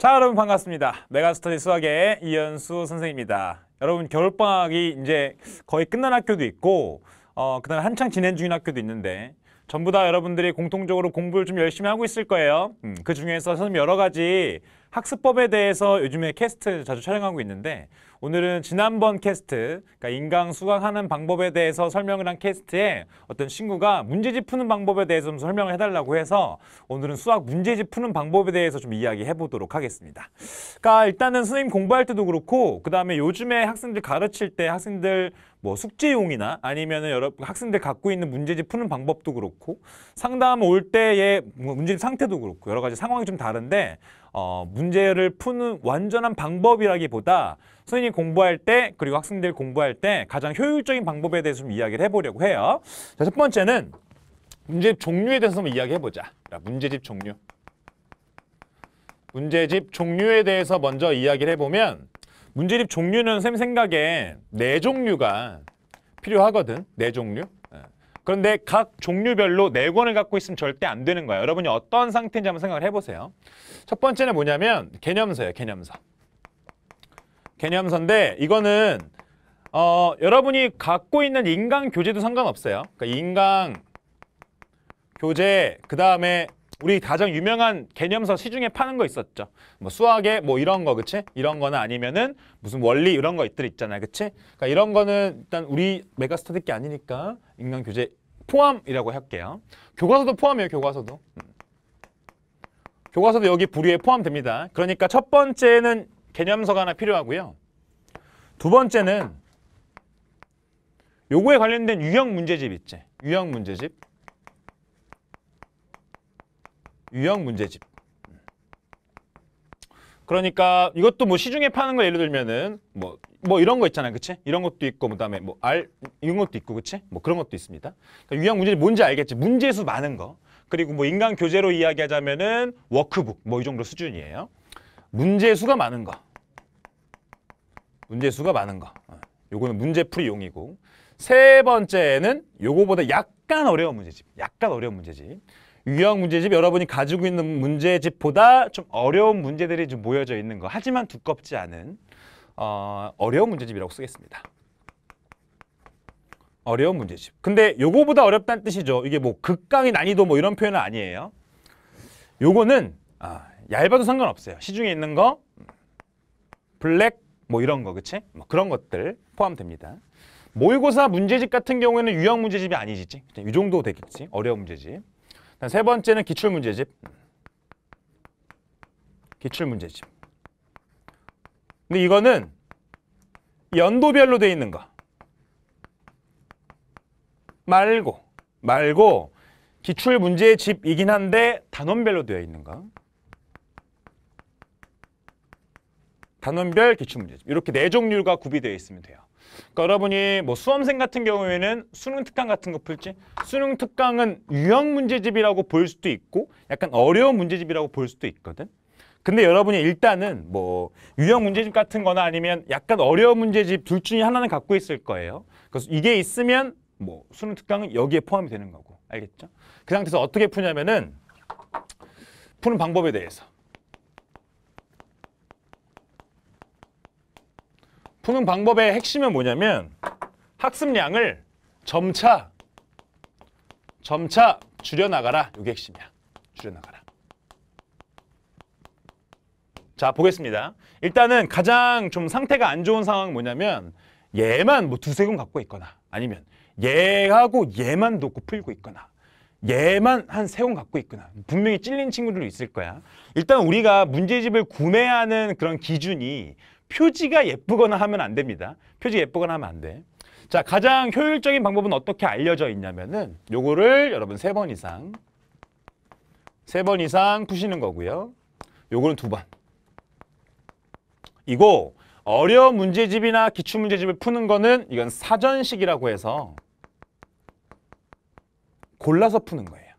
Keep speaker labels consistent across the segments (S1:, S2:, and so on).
S1: 자 여러분 반갑습니다. 메가스터디 수학의 이현수 선생입니다. 여러분 겨울방학이 이제 거의 끝난 학교도 있고 어, 그다음 한창 진행 중인 학교도 있는데 전부 다 여러분들이 공통적으로 공부를 좀 열심히 하고 있을 거예요. 음, 그 중에서 선생님 여러 가지 학습법에 대해서 요즘에 캐스트 자주 촬영하고 있는데 오늘은 지난번 캐스트, 그러니까 인강 수강하는 방법에 대해서 설명을 한 캐스트에 어떤 친구가 문제집 푸는 방법에 대해서 좀 설명을 해달라고 해서 오늘은 수학 문제집 푸는 방법에 대해서 좀 이야기해 보도록 하겠습니다. 그러니까 일단은 선생님 공부할 때도 그렇고 그 다음에 요즘에 학생들 가르칠 때 학생들 뭐 숙제용이나 아니면은 여러 학생들 갖고 있는 문제집 푸는 방법도 그렇고 상담 올 때의 뭐 문제집 상태도 그렇고 여러 가지 상황이 좀 다른데 어, 문제를 푸는 완전한 방법이라기보다 선생님이 공부할 때 그리고 학생들 공부할 때 가장 효율적인 방법에 대해서 좀 이야기를 해보려고 해요. 자, 첫 번째는 문제집 종류에 대해서 한번 이야기해보자. 자, 문제집 종류. 문제집 종류에 대해서 먼저 이야기를 해보면 문제집 종류는 선생님 생각에 네 종류가 필요하거든. 네 종류. 그런데 각 종류별로 네 권을 갖고 있으면 절대 안 되는 거예요. 여러분이 어떤 상태인지 한번 생각을 해보세요. 첫 번째는 뭐냐면 개념서예요. 개념서. 개념서인데 이거는 어, 여러분이 갖고 있는 인강 교재도 상관없어요. 그러니까 인강 교재, 그 다음에 우리 가장 유명한 개념서 시중에 파는 거 있었죠. 뭐 수학에 뭐 이런 거, 그치? 이런 거나 아니면은 무슨 원리 이런 것들 있잖아요, 그치? 그러니까 이런 거는 일단 우리 메가스터디 게 아니니까 인간 교재 포함이라고 할게요. 교과서도 포함이에요, 교과서도. 교과서도 여기 부류에 포함됩니다. 그러니까 첫 번째는 개념서가 하나 필요하고요. 두 번째는 요거에 관련된 유형 문제집 있지. 유형 문제집. 유형 문제집. 그러니까 이것도 뭐 시중에 파는 거 예를 들면은 뭐뭐 뭐 이런 거 있잖아요. 그치? 이런 것도 있고 그다음에 뭐알 이런 것도 있고 그치? 뭐 그런 것도 있습니다. 그러니까 유형 문제집 뭔지 알겠지? 문제수 많은 거. 그리고 뭐 인간 교재로 이야기하자면은 워크북 뭐 이 정도 수준이에요. 문제수가 많은 거. 문제수가 많은 거. 어, 요거는 문제풀이용이고 세 번째는 요거보다 약간 어려운 문제집. 약간 어려운 문제집. 유형 문제집 여러분이 가지고 있는 문제집보다 좀 어려운 문제들이 좀 모여져 있는 거 하지만 두껍지 않은 어, 어려운 문제집이라고 쓰겠습니다. 어려운 문제집. 근데 요거보다 어렵다는 뜻이죠. 이게 뭐 극강의 난이도 뭐 이런 표현은 아니에요. 요거는 아, 얇아도 상관없어요. 시중에 있는 거 블랙 뭐 이런 거 그치? 뭐 그런 것들 포함됩니다. 모의고사 문제집 같은 경우에는 유형 문제집이 아니지. 이 정도 되겠지. 어려운 문제집. 세 번째는 기출문제집. 기출문제집. 근데 이거는 연도별로 돼 있는 거. 말고, 말고 기출문제집이긴 한데 단원별로 되어 있는 거. 단원별 기출문제집 이렇게 네 종류가 구비되어 있으면 돼요. 그러니까 여러분이 뭐 수험생 같은 경우에는 수능 특강 같은 거 풀지 수능 특강은 유형 문제집이라고 볼 수도 있고 약간 어려운 문제집이라고 볼 수도 있거든. 근데 여러분이 일단은 뭐 유형 문제집 같은 거나 아니면 약간 어려운 문제집 둘 중에 하나는 갖고 있을 거예요. 그래서 이게 있으면 뭐 수능 특강은 여기에 포함이 되는 거고 알겠죠? 그 상태에서 어떻게 푸냐면은 푸는 방법에 대해서 푸는 방법의 핵심은 뭐냐면 학습량을 점차 점차 줄여나가라. 이게 핵심이야. 줄여나가라. 자, 보겠습니다. 일단은 가장 좀 상태가 안 좋은 상황은 뭐냐면 얘만 뭐 두세 권 갖고 있거나 아니면 얘하고 얘만 놓고 풀고 있거나 얘만 한 세 권 갖고 있거나 분명히 찔린 친구들도 있을 거야. 일단 우리가 문제집을 구매하는 그런 기준이 표지가 예쁘거나 하면 안 됩니다. 표지 예쁘거나 하면 안 돼. 자, 가장 효율적인 방법은 어떻게 알려져 있냐면은 요거를 여러분 세 번 이상 세 번 이상 푸시는 거고요. 요거는 두 번. 이거 어려운 문제집이나 기출 문제집을 푸는 거는 이건 사전식이라고 해서 골라서 푸는 거예요.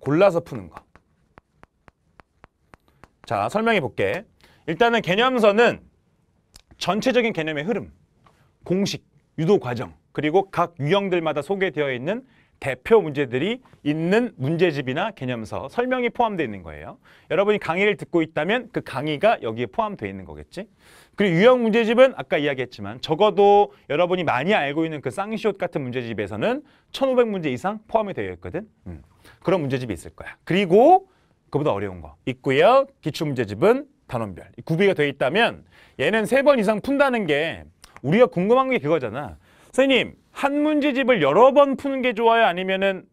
S1: 골라서 푸는 거. 자, 설명해 볼게. 일단은 개념서는 전체적인 개념의 흐름, 공식, 유도 과정, 그리고 각 유형들마다 소개되어 있는 대표 문제들이 있는 문제집이나 개념서, 설명이 포함되어 있는 거예요. 여러분이 강의를 듣고 있다면 그 강의가 여기에 포함되어 있는 거겠지. 그리고 유형 문제집은 아까 이야기했지만 적어도 여러분이 많이 알고 있는 그 쌍시옷 같은 문제집에서는 1500문제 이상 포함이 되어 있거든. 음. 그런 문제집이 있을 거야. 그리고 그보다 어려운 거 있고요. 기출문제집은 단원별 구비가 되어 있다면 얘는 세 번 이상 푼다는 게 우리가 궁금한 게 그거잖아. 선생님 한 문제집을 여러 번 푸는 게 좋아요? 아니면은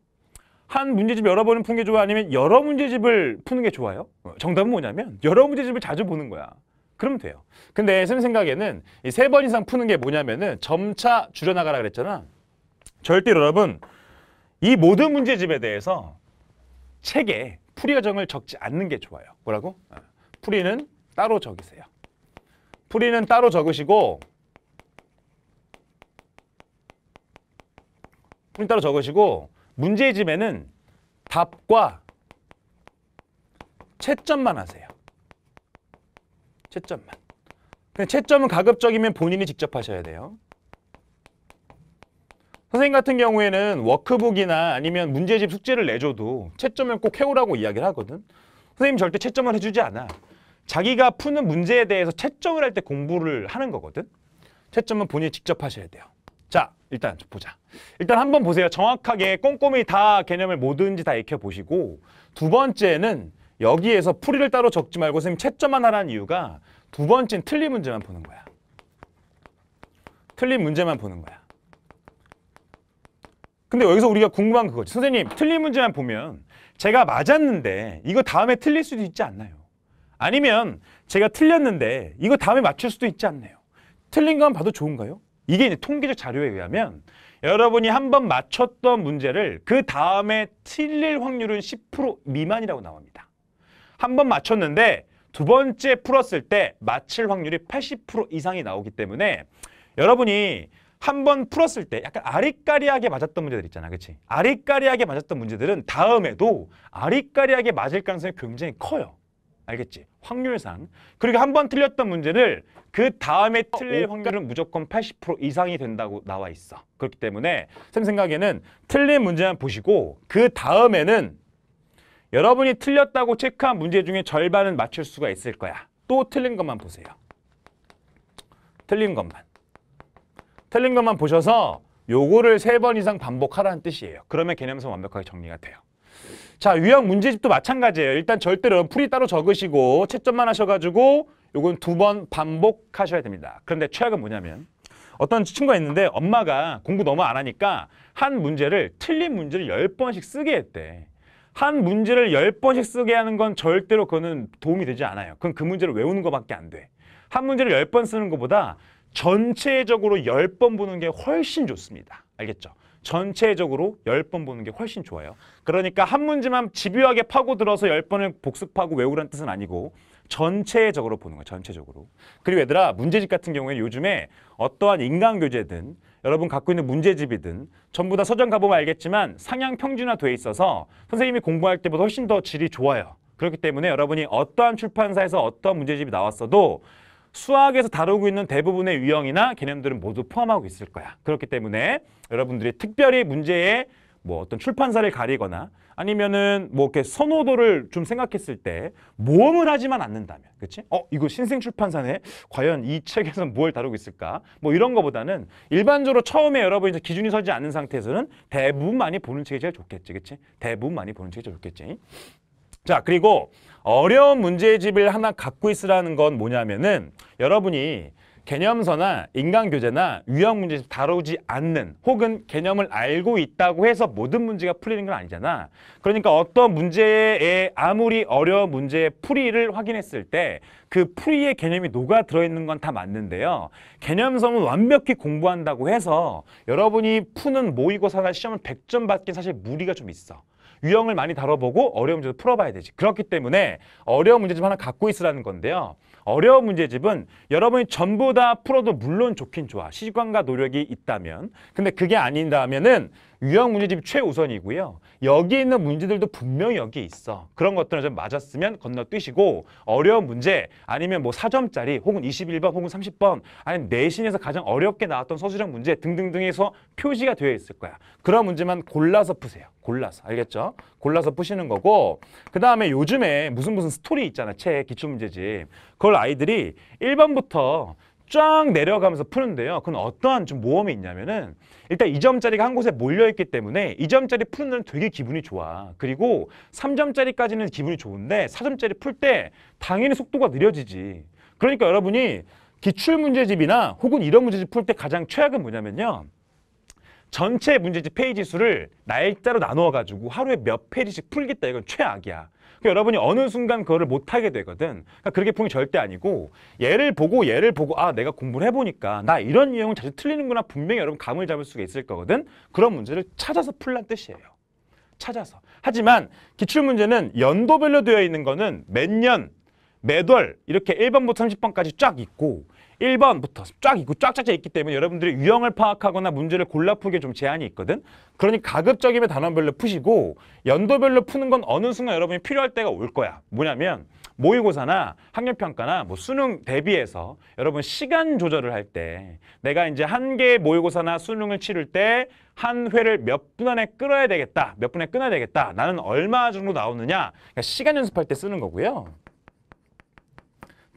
S1: 한 문제집 여러 번 푸는 게 좋아요? 아니면 여러 문제집을 푸는 게 좋아요? 정답은 뭐냐면 여러 문제집을 자주 보는 거야. 그럼 돼요. 근데 선생님 생각에는 세 번 이상 푸는 게 뭐냐면은 점차 줄여나가라 그랬잖아. 절대로 여러분 이 모든 문제집에 대해서 책에 풀이 과정을 적지 않는 게 좋아요. 뭐라고? 어. 풀이는 따로 적으세요. 풀이는 따로 적으시고 풀이 따로 적으시고 문제집에는 답과 채점만 하세요. 채점만. 근데 채점은 가급적이면 본인이 직접 하셔야 돼요. 선생님 같은 경우에는 워크북이나 아니면 문제집 숙제를 내줘도 채점을 꼭 해오라고 이야기를 하거든. 선생님 절대 채점을 해주지 않아. 자기가 푸는 문제에 대해서 채점을 할 때 공부를 하는 거거든. 채점은 본인이 직접 하셔야 돼요. 자, 일단 보자. 일단 한번 보세요. 정확하게 꼼꼼히 다 개념을 뭐든지 다 익혀보시고 두 번째는 여기에서 풀이를 따로 적지 말고 선생님 채점만 하라는 이유가 두 번째는 틀린 문제만 보는 거야. 틀린 문제만 보는 거야. 근데 여기서 우리가 궁금한 그거지. 선생님, 틀린 문제만 보면 제가 맞았는데 이거 다음에 틀릴 수도 있지 않나요? 아니면 제가 틀렸는데 이거 다음에 맞출 수도 있지 않나요? 틀린 것만 봐도 좋은가요? 이게 이제 통계적 자료에 의하면 여러분이 한 번 맞췄던 문제를 그 다음에 틀릴 확률은 10% 미만이라고 나옵니다. 한 번 맞췄는데 두 번째 풀었을 때 맞힐 확률이 80% 이상이 나오기 때문에 여러분이 한 번 풀었을 때 약간 아리까리하게 맞았던 문제들 있잖아, 그렇지? 아리까리하게 맞았던 문제들은 다음에도 아리까리하게 맞을 가능성이 굉장히 커요. 알겠지? 확률상. 그리고 한 번 틀렸던 문제를 그 다음에 틀릴 어, 확률은 무조건 80% 이상이 된다고 나와 있어. 그렇기 때문에 쌤 생각에는 틀린 문제만 보시고 그 다음에는 여러분이 틀렸다고 체크한 문제 중에 절반은 맞출 수가 있을 거야. 또 틀린 것만 보세요. 틀린 것만. 틀린 것만 보셔서 요거를 세 번 이상 반복하라는 뜻이에요. 그러면 개념선 완벽하게 정리가 돼요. 자, 유형 문제집도 마찬가지예요. 일단 절대로 풀이 따로 적으시고 채점만 하셔가지고 이건두 번 반복하셔야 됩니다. 그런데 최악은 뭐냐면 어떤 친구가 있는데 엄마가 공부 너무 안 하니까 한 문제를 틀린 문제를 열번씩 쓰게 했대. 한 문제를 열번씩 쓰게 하는 건 절대로 그거는 도움이 되지 않아요. 그건 그 문제를 외우는 것밖에 안 돼. 한 문제를 열 번 쓰는 것보다 전체적으로 열 번 보는 게 훨씬 좋습니다. 알겠죠? 전체적으로 열 번 보는 게 훨씬 좋아요. 그러니까 한 문제만 집요하게 파고들어서 열번을 복습하고 외우라는 뜻은 아니고 전체적으로 보는 거예요. 전체적으로. 그리고 얘들아 문제집 같은 경우에 요즘에 어떠한 인강교재든 여러분 갖고 있는 문제집이든 전부 다 서점 가보면 알겠지만 상향 평준화 돼 있어서 선생님이 공부할 때보다 훨씬 더 질이 좋아요. 그렇기 때문에 여러분이 어떠한 출판사에서 어떠한 문제집이 나왔어도 수학에서 다루고 있는 대부분의 유형이나 개념들은 모두 포함하고 있을 거야. 그렇기 때문에 여러분들이 특별히 문제에 뭐 어떤 출판사를 가리거나 아니면은 뭐 이렇게 선호도를 좀 생각했을 때 모험을 하지만 않는다면 그치? 어 이거 신생 출판사네 과연 이 책에서는 뭘 다루고 있을까 뭐 이런 거보다는 일반적으로 처음에 여러분 이제 기준이 서지 않는 상태에서는 대부분 많이 보는 책이 제일 좋겠지 그치? 대부분 많이 보는 책이 제일 좋겠지 자, 그리고 어려운 문제집을 하나 갖고 있으라는 건 뭐냐면은 여러분이 개념서나 인간교재나 유형 문제집 다루지 않는 혹은 개념을 알고 있다고 해서 모든 문제가 풀리는 건 아니잖아. 그러니까 어떤 문제에 아무리 어려운 문제의 풀이를 확인했을 때 그 풀이의 개념이 녹아 들어있는 건 다 맞는데요. 개념서는 완벽히 공부한다고 해서 여러분이 푸는 모의고사나 시험은 100점 받기 사실 무리가 좀 있어. 유형을 많이 다뤄보고 어려운 문제도 풀어봐야 되지. 그렇기 때문에 어려운 문제집 하나 갖고 있으라는 건데요. 어려운 문제집은 여러분이 전부 다 풀어도 물론 좋긴 좋아. 시간과 노력이 있다면. 근데 그게 아닌다면은 유형 문제집 이 최우선이고요. 여기 있는 문제들도 분명히 여기 있어. 그런 것들은 좀 맞았으면 건너뛰시고 어려운 문제 아니면 뭐 4점짜리 혹은 21번 혹은 30번 아니면 내신에서 가장 어렵게 나왔던 서술형 문제 등등등에서 표시가 되어 있을 거야. 그런 문제만 골라서 푸세요. 골라서. 알겠죠? 골라서 푸시는 거고 그다음에 요즘에 무슨 무슨 스토리 있잖아. 책 기출 문제집. 그걸 아이들이 1번부터 쫙 내려가면서 푸는데요. 그건 어떠한 좀 모험이 있냐면은 일단 2점짜리가 한 곳에 몰려있기 때문에 2점짜리 푸는 데는 되게 기분이 좋아. 그리고 3점짜리까지는 기분이 좋은데 4점짜리 풀 때 당연히 속도가 느려지지. 그러니까 여러분이 기출 문제집이나 혹은 이런 문제집 풀 때 가장 최악은 뭐냐면요. 전체 문제집 페이지 수를 날짜로 나누어 가지고 하루에 몇 페이지씩 풀겠다 이건 최악이야. 그러니까 여러분이 어느 순간 그거를 못하게 되거든. 그러니까 그렇게 풍이 절대 아니고 얘를 보고 얘를 보고 아 내가 공부를 해보니까 나 이런 유형은 자주 틀리는구나 분명히 여러분 감을 잡을 수가 있을 거거든. 그런 문제를 찾아서 풀란 뜻이에요. 찾아서. 하지만 기출문제는 연도별로 되어 있는 거는 몇 년, 몇월 이렇게 1번부터 30번까지 쫙 있고 1번부터 쫙 있고 쫙쫙쫙 있기 때문에 여러분들이 유형을 파악하거나 문제를 골라 풀기에 좀 제한이 있거든. 그러니 가급적이면 단원별로 푸시고 연도별로 푸는 건 어느 순간 여러분이 필요할 때가 올 거야. 뭐냐면 모의고사나 학력평가나 뭐 수능 대비해서 여러분 시간 조절을 할 때 내가 이제 한 개의 모의고사나 수능을 치를 때 한 회를 몇 분 안에 끌어야 되겠다. 몇 분에 끊어야 되겠다. 나는 얼마 정도 나오느냐. 그러니까 시간 연습할 때 쓰는 거고요.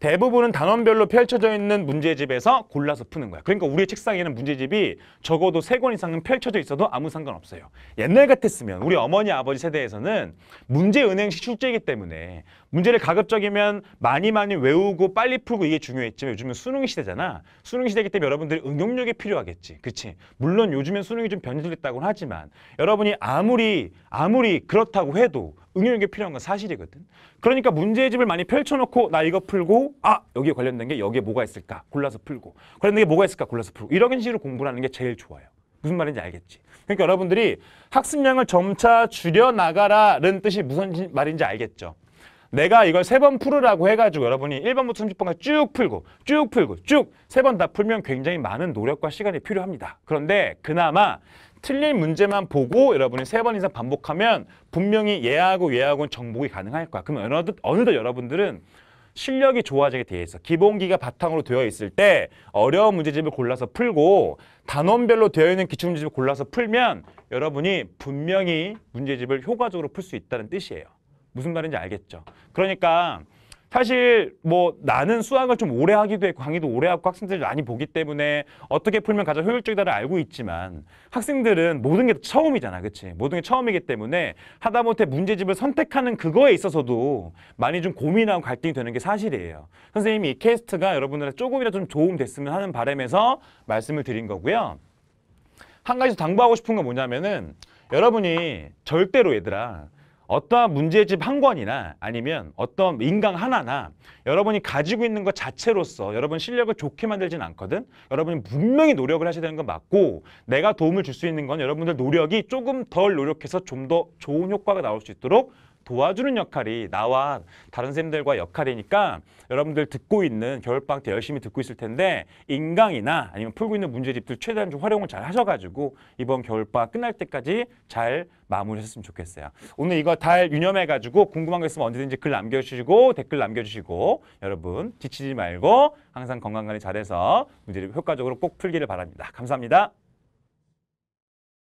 S1: 대부분은 단원별로 펼쳐져 있는 문제집에서 골라서 푸는 거야. 그러니까 우리의 책상에는 문제집이 적어도 세 권 이상은 펼쳐져 있어도 아무 상관없어요. 옛날 같았으면 우리 어머니 아버지 세대에서는 문제 은행식 출제이기 때문에 문제를 가급적이면 많이 많이 외우고 빨리 풀고 이게 중요했지만 요즘은 수능 시대잖아. 수능 시대이기 때문에 여러분들이 응용력이 필요하겠지. 그치? 물론 요즘엔 수능이 좀 변질됐다고는 하지만 여러분이 아무리 아무리 그렇다고 해도 응용력이 필요한 건 사실이거든. 그러니까 문제집을 많이 펼쳐놓고 나 이거 풀고 아 여기에 관련된 게 여기에 뭐가 있을까 골라서 풀고 관련된 게 뭐가 있을까 골라서 풀고 이런 식으로 공부를 하는 게 제일 좋아요. 무슨 말인지 알겠지? 그러니까 여러분들이 학습량을 점차 줄여나가라는 뜻이 무슨 말인지 알겠죠? 내가 이걸 세 번 풀으라고 해가지고 여러분이 1번부터 30번까지 쭉 풀고 쭉 풀고 쭉 세 번 다 풀면 굉장히 많은 노력과 시간이 필요합니다. 그런데 그나마 틀린 문제만 보고 여러분이 세 번 이상 반복하면 분명히 얘하고 얘하고는 정복이 가능할 거야. 그럼 어느덧, 어느덧 여러분들은 실력이 좋아지게 되어 있어. 기본기가 바탕으로 되어 있을 때 어려운 문제집을 골라서 풀고 단원별로 되어 있는 기출 문제집을 골라서 풀면 여러분이 분명히 문제집을 효과적으로 풀 수 있다는 뜻이에요. 무슨 말인지 알겠죠? 그러니까 사실 뭐 나는 수학을 좀 오래 하기도 했고 강의도 오래 하고 학생들이 많이 보기 때문에 어떻게 풀면 가장 효율적이다를 알고 있지만 학생들은 모든 게 처음이잖아 그치 모든 게 처음이기 때문에 하다못해 문제집을 선택하는 그거에 있어서도 많이 좀 고민하고 갈등이 되는 게 사실이에요 선생님이 이 캐스트가 여러분들한테 조금이라도 좀 도움 됐으면 하는 바람에서 말씀을 드린 거고요 한 가지 당부하고 싶은 건 뭐냐면은 여러분이 절대로 얘들아 어떠한 문제집 한 권이나 아니면 어떤 인강 하나나 여러분이 가지고 있는 것 자체로서 여러분 실력을 좋게 만들진 않거든 여러분이 분명히 노력을 하셔야 되는 건 맞고 내가 도움을 줄 수 있는 건 여러분들 노력이 조금 덜 노력해서 좀 더 좋은 효과가 나올 수 있도록 도와주는 역할이 나와 다른 선생님들과 역할이니까 여러분들 듣고 있는 겨울방학 때 열심히 듣고 있을 텐데 인강이나 아니면 풀고 있는 문제집들 최대한 좀 활용을 잘 하셔가지고 이번 겨울방학 끝날 때까지 잘 마무리했으면 좋겠어요. 오늘 이거 잘 유념해가지고 궁금한 거 있으면 언제든지 글 남겨주시고 댓글 남겨주시고 여러분 지치지 말고 항상 건강관리 잘해서 문제를 효과적으로 꼭 풀기를 바랍니다. 감사합니다.